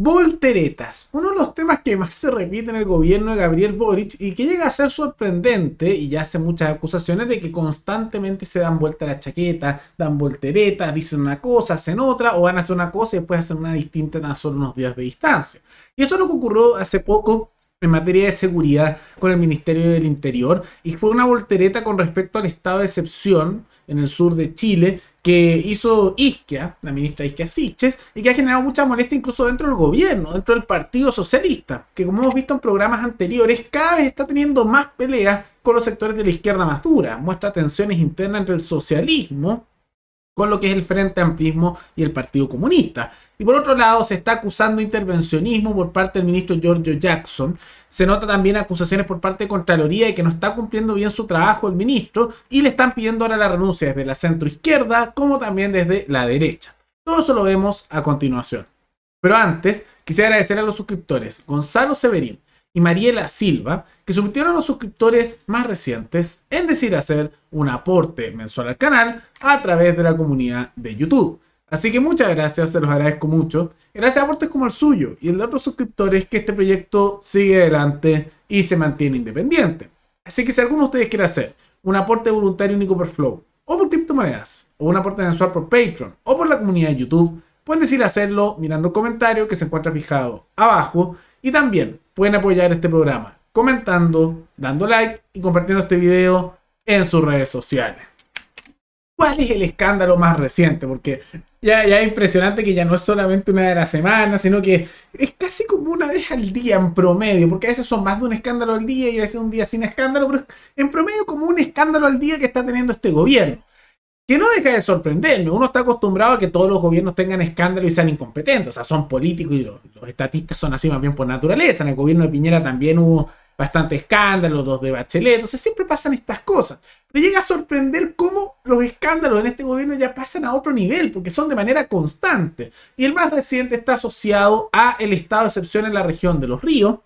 Volteretas, uno de los temas que más se repite en el gobierno de Gabriel Boric y que llega a ser sorprendente y ya hace muchas acusaciones de que constantemente se dan vuelta la chaqueta, dan volteretas, dicen una cosa, hacen otra o van a hacer una cosa y después hacen una distinta tan solo unos días de distancia. Y eso es lo que ocurrió hace poco en materia de seguridad con el Ministerio del Interior y fue una voltereta con respecto al estado de excepción en el sur de Chile que hizo Isquia, la ministra Isquia Siches, y que ha generado mucha molestia incluso dentro del gobierno, dentro del Partido Socialista, que como hemos visto en programas anteriores, cada vez está teniendo más peleas con los sectores de la izquierda más dura, muestra tensiones internas entre el socialismo con lo que es el Frente Amplismo y el Partido Comunista. Y por otro lado, se está acusando intervencionismo por parte del ministro Giorgio Jackson. Se nota también acusaciones por parte de Contraloría de que no está cumpliendo bien su trabajo el ministro y le están pidiendo ahora la renuncia desde la centroizquierda como también desde la derecha. Todo eso lo vemos a continuación. Pero antes, quisiera agradecer a los suscriptores Gonzalo Severín, y Mariela Silva, que sometieron a los suscriptores más recientes, en decir, hacer un aporte mensual al canal a través de la comunidad de YouTube. Así que muchas gracias, se los agradezco mucho. Gracias a aportes como el suyo y el de otros suscriptores que este proyecto sigue adelante y se mantiene independiente. Así que si alguno de ustedes quiere hacer un aporte voluntario único por Flow, o por criptomonedas, o un aporte mensual por Patreon, o por la comunidad de YouTube, pueden decir hacerlo mirando el comentario que se encuentra fijado abajo y también pueden apoyar este programa comentando, dando like y compartiendo este video en sus redes sociales. ¿Cuál es el escándalo más reciente? Porque ya, ya, es impresionante que ya no es solamente una de la semana, sino que es casi como una vez al día en promedio, porque a veces son más de un escándalo al día y a veces un día sin escándalo, pero en promedio como un escándalo al día que está teniendo este gobierno que no deja de sorprenderme. Uno está acostumbrado a que todos los gobiernos tengan escándalos y sean incompetentes. O sea, son políticos y los, estatistas son así más bien por naturaleza. En el gobierno de Piñera también hubo bastante escándalo, dos de Bachelet. O sea, siempre pasan estas cosas. Pero llega a sorprender cómo los escándalos en este gobierno ya pasan a otro nivel, porque son de manera constante. Y el más reciente está asociado a el estado de excepción en la región de los ríos,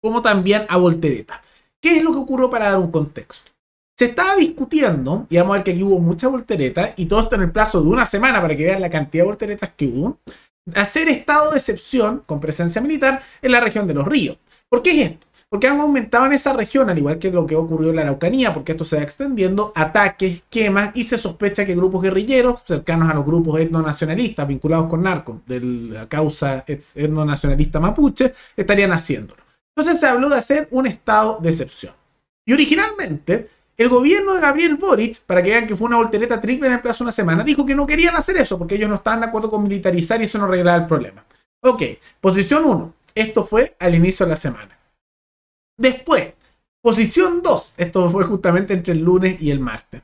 como también a Voltereta. ¿Qué es lo que ocurrió para dar un contexto? Se estaba discutiendo, y vamos a ver que aquí hubo mucha voltereta y todo esto en el plazo de una semana para que vean la cantidad de volteretas que hubo, hacer estado de excepción con presencia militar en la región de los ríos. ¿Por qué es esto? Porque han aumentado en esa región, al igual que lo que ocurrió en la Araucanía, porque esto se va extendiendo, ataques, quemas, y se sospecha que grupos guerrilleros cercanos a los grupos etnonacionalistas vinculados con narco de la causa etnonacionalista mapuche estarían haciéndolo. Entonces se habló de hacer un estado de excepción. Y originalmente el gobierno de Gabriel Boric, para que vean que fue una voltereta triple en el plazo de una semana, dijo que no querían hacer eso porque ellos no estaban de acuerdo con militarizar y eso no arreglaba el problema. Ok, posición 1. Esto fue al inicio de la semana. Después, posición 2. Esto fue justamente entre el lunes y el martes.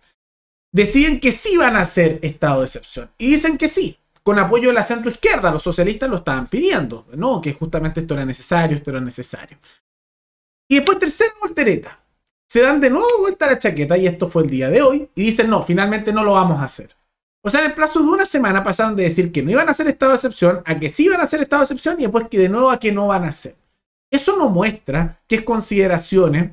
Deciden que sí van a hacer estado de excepción. Y dicen que sí, con apoyo de la centro izquierda. Los socialistas lo estaban pidiendo, ¿no? Que justamente esto era necesario, esto era necesario. Y después, tercera voltereta se dan de nuevo vuelta la chaqueta, y esto fue el día de hoy, y dicen, no, finalmente no lo vamos a hacer. O sea, en el plazo de una semana pasaron de decir que no iban a hacer estado de excepción a que sí iban a hacer estado de excepción y después que de nuevo a que no van a hacer. Eso no muestra que es consideraciones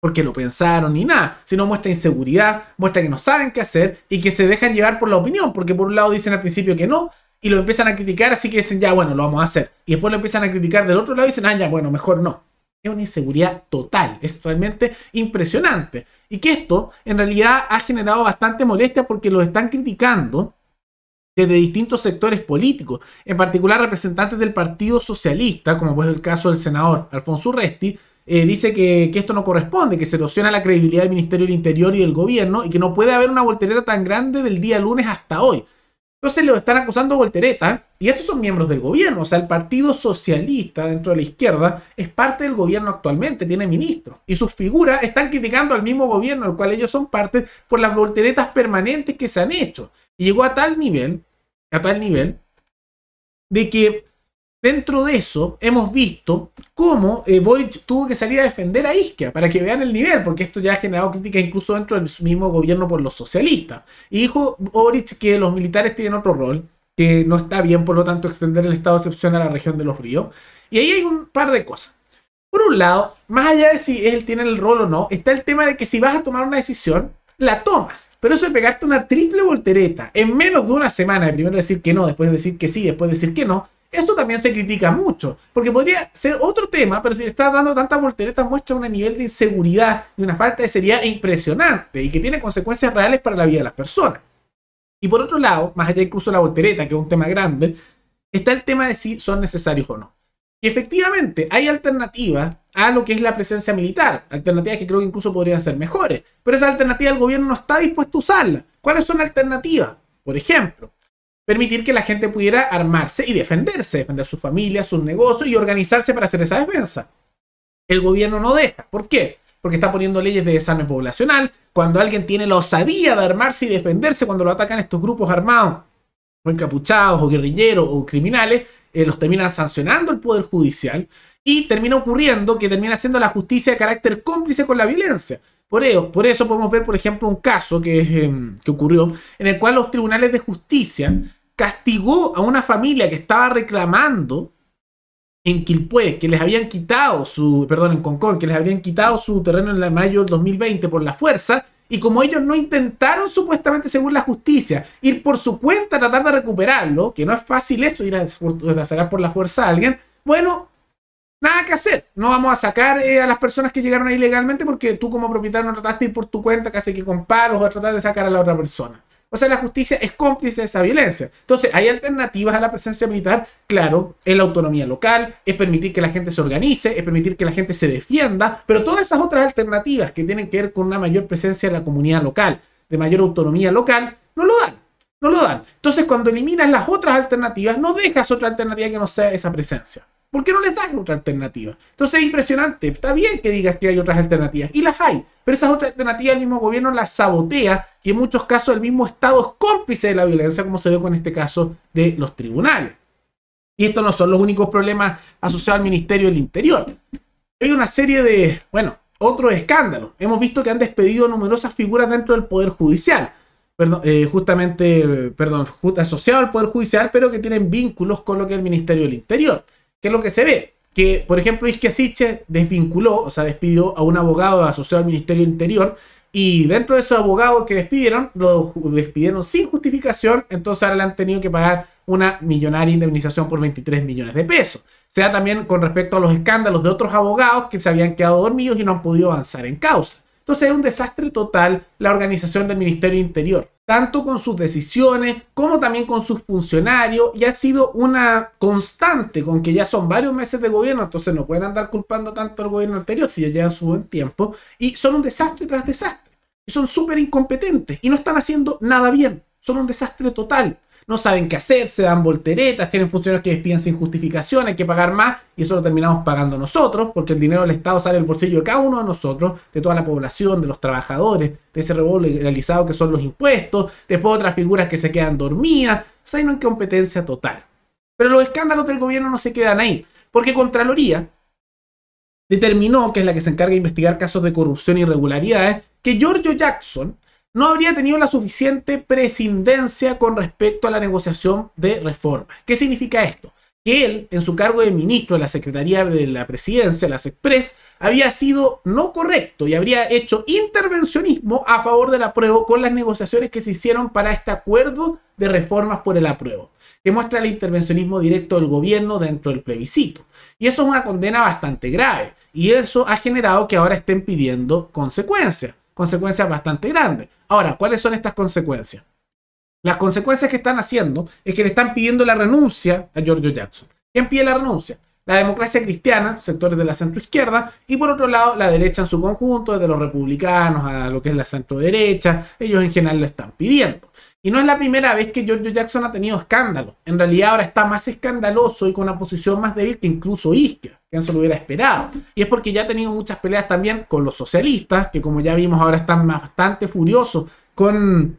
porque lo pensaron ni nada, sino muestra inseguridad, muestra que no saben qué hacer y que se dejan llevar por la opinión, porque por un lado dicen al principio que no y lo empiezan a criticar, así que dicen ya, bueno, lo vamos a hacer. Y después lo empiezan a criticar del otro lado y dicen, ah, ya, bueno, mejor no es una inseguridad total, es realmente impresionante. Y que esto en realidad ha generado bastante molestia porque lo están criticando desde distintos sectores políticos, en particular representantes del Partido Socialista, como fue pues el caso del senador Alfonso Resti, eh, dice que, que, esto no corresponde, que se erosiona la credibilidad del Ministerio del Interior y del Gobierno y que no puede haber una voltereta tan grande del día lunes hasta hoy. Entonces lo están acusando volteretas y estos son miembros del gobierno, o sea, el Partido Socialista dentro de la izquierda es parte del gobierno actualmente, tiene ministros y sus figuras están criticando al mismo gobierno al cual ellos son parte por las volteretas permanentes que se han hecho. Y llegó a tal nivel, a tal nivel, de que Dentro de eso, hemos visto cómo eh, Boric tuvo que salir a defender a Isquia, para que vean el nivel, porque esto ya ha generado crítica incluso dentro del mismo gobierno por los socialistas. Y dijo Boric que los militares tienen otro rol, que no está bien, por lo tanto, extender el estado de excepción a la región de los ríos. Y ahí hay un par de cosas. Por un lado, más allá de si él tiene el rol o no, está el tema de que si vas a tomar una decisión, la tomas. Pero eso de pegarte una triple voltereta en menos de una semana, de primero decir que no, después decir que sí, después decir que no, esto también se critica mucho, porque podría ser otro tema, pero si le está dando tantas volteretas muestra un nivel de inseguridad y una falta de seriedad impresionante y que tiene consecuencias reales para la vida de las personas. Y por otro lado, más allá incluso de la voltereta, que es un tema grande, está el tema de si son necesarios o no. Y efectivamente, hay alternativas a lo que es la presencia militar, alternativas que creo que incluso podrían ser mejores, pero esa alternativa el gobierno no está dispuesto a usarla. ¿Cuáles son alternativas? Por ejemplo, permitir que la gente pudiera armarse y defenderse, defender su familia, sus negocios y organizarse para hacer esa defensa. El gobierno no deja. ¿Por qué? Porque está poniendo leyes de desarme poblacional, cuando alguien tiene la osadía de armarse y defenderse cuando lo atacan estos grupos armados, o encapuchados, o guerrilleros, o criminales, eh, los termina sancionando el Poder Judicial y termina ocurriendo que termina siendo la justicia de carácter cómplice con la violencia. Por eso, por eso podemos ver, por ejemplo, un caso que, em, que ocurrió en el cual los tribunales de justicia castigó a una familia que estaba reclamando en Quilpué, que les habían quitado su, perdón, en Concón, que les habían quitado su terreno en la mayo del 2020 por la fuerza, y como ellos no intentaron supuestamente, según la justicia, ir por su cuenta a tratar de recuperarlo, que no es fácil eso, ir a, sacar por la fuerza a alguien, bueno, nada que hacer. No vamos a sacar eh, a las personas que llegaron ahí legalmente porque tú como propietario no trataste de ir por tu cuenta, casi que con palos o tratar de sacar a la otra persona. O sea, la justicia es cómplice de esa violencia. Entonces, hay alternativas a la presencia militar, claro, es la autonomía local, es permitir que la gente se organice, es permitir que la gente se defienda, pero todas esas otras alternativas que tienen que ver con una mayor presencia de la comunidad local, de mayor autonomía local, no lo dan. No lo dan. Entonces, cuando eliminas las otras alternativas, no dejas otra alternativa que no sea esa presencia. ¿Por qué no les das otra alternativa? Entonces es impresionante. Está bien que digas que hay otras alternativas. Y las hay. Pero esas otras alternativas el mismo gobierno la sabotea y en muchos casos el mismo Estado es cómplice de la violencia, como se ve con este caso de los tribunales. Y estos no son los únicos problemas asociados al Ministerio del Interior. Hay una serie de, bueno, otros escándalos. Hemos visto que han despedido numerosas figuras dentro del Poder Judicial. Perdón, eh, justamente, perdón, asociado al Poder Judicial, pero que tienen vínculos con lo que es el Ministerio del Interior. ¿Qué es lo que se ve? que, por ejemplo, Isquiasiche desvinculó, o sea, despidió a un abogado asociado al Ministerio Interior, y dentro de esos abogados que despidieron, lo despidieron sin justificación, entonces ahora le han tenido que pagar una millonaria indemnización por 23 millones de pesos. Sea también con respecto a los escándalos de otros abogados que se habían quedado dormidos y no han podido avanzar en causa. Entonces es un desastre total la organización del Ministerio Interior tanto con sus decisiones como también con sus funcionarios, y ha sido una constante con que ya son varios meses de gobierno, entonces no pueden andar culpando tanto al gobierno anterior si ya llevan su buen tiempo, y son un desastre tras desastre, y son súper incompetentes, y no están haciendo nada bien, son un desastre total no saben qué hacer, se dan volteretas, tienen funcionarios que despiden sin justificación, hay que pagar más y eso lo terminamos pagando nosotros, porque el dinero del Estado sale del bolsillo de cada uno de nosotros, de toda la población, de los trabajadores, de ese robo legalizado que son los impuestos, después otras figuras que se quedan dormidas, o sea, hay una incompetencia total. Pero los escándalos del gobierno no se quedan ahí, porque Contraloría determinó, que es la que se encarga de investigar casos de corrupción e irregularidades, que Giorgio Jackson no habría tenido la suficiente prescindencia con respecto a la negociación de reformas. ¿Qué significa esto? Que él, en su cargo de ministro de la Secretaría de la Presidencia, las Express, había sido no correcto y habría hecho intervencionismo a favor del apruebo con las negociaciones que se hicieron para este acuerdo de reformas por el apruebo, que muestra el intervencionismo directo del gobierno dentro del plebiscito. Y eso es una condena bastante grave y eso ha generado que ahora estén pidiendo consecuencias consecuencias bastante grandes. Ahora, ¿cuáles son estas consecuencias? Las consecuencias que están haciendo es que le están pidiendo la renuncia a Giorgio Jackson. ¿Quién pide la renuncia? La democracia cristiana, sectores de la centroizquierda, y por otro lado la derecha en su conjunto, desde los republicanos a lo que es la centro derecha. ellos en general lo están pidiendo. Y no es la primera vez que George Jackson ha tenido escándalos. En realidad ahora está más escandaloso y con una posición más débil que incluso izquierda se lo hubiera esperado. Y es porque ya ha tenido muchas peleas también con los socialistas, que como ya vimos ahora están bastante furiosos con,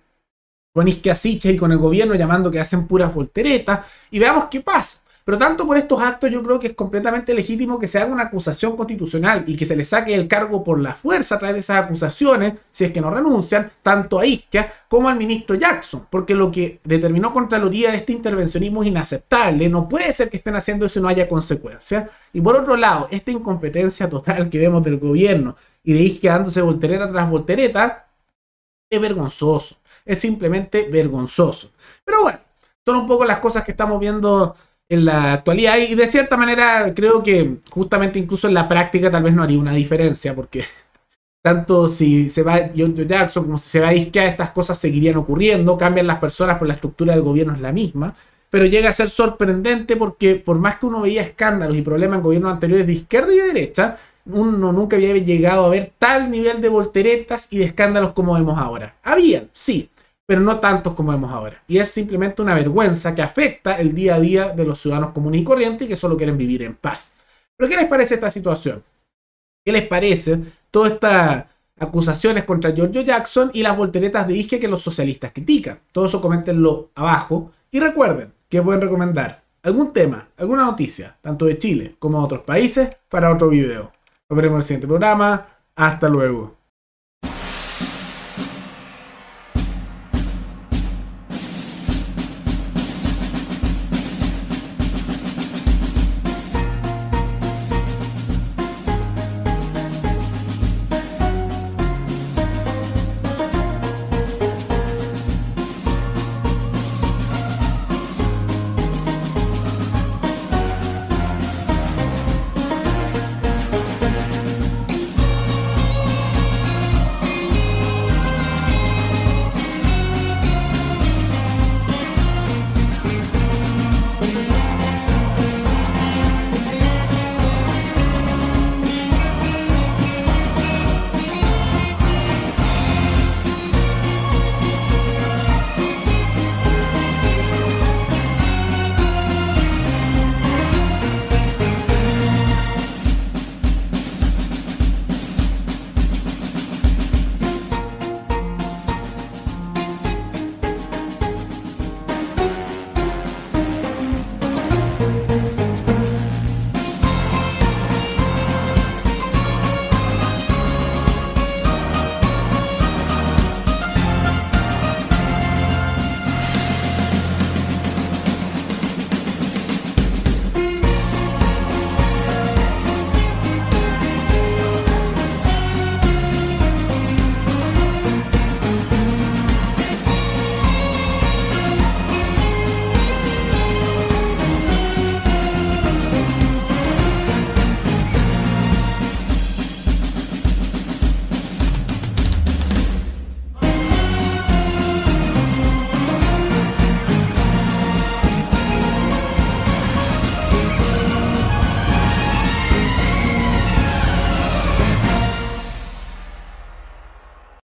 con y con el gobierno, llamando que hacen puras volteretas. Y veamos qué pasa. Pero tanto por estos actos yo creo que es completamente legítimo que se haga una acusación constitucional y que se le saque el cargo por la fuerza a través de esas acusaciones, si es que no renuncian, tanto a Isquia como al ministro Jackson, porque lo que determinó Contraloría de este intervencionismo es inaceptable, no puede ser que estén haciendo eso y no haya consecuencias. Y por otro lado, esta incompetencia total que vemos del gobierno y de Isquia dándose voltereta tras voltereta, es vergonzoso, es simplemente vergonzoso. Pero bueno, son un poco las cosas que estamos viendo en la actualidad. Y de cierta manera, creo que justamente incluso en la práctica tal vez no haría una diferencia, porque tanto si se va John Jackson como si se va a estas cosas seguirían ocurriendo, cambian las personas, pero pues la estructura del gobierno es la misma. Pero llega a ser sorprendente porque por más que uno veía escándalos y problemas en gobiernos anteriores de izquierda y de derecha, uno nunca había llegado a ver tal nivel de volteretas y de escándalos como vemos ahora. Había, sí, pero no tantos como vemos ahora. Y es simplemente una vergüenza que afecta el día a día de los ciudadanos comunes y corrientes que solo quieren vivir en paz. ¿Pero qué les parece esta situación? ¿Qué les parece todas estas acusaciones contra Giorgio Jackson y las volteretas de isque que los socialistas critican? Todo eso coméntenlo abajo y recuerden que pueden recomendar algún tema, alguna noticia, tanto de Chile como de otros países, para otro video. Nos vemos en el siguiente programa. Hasta luego.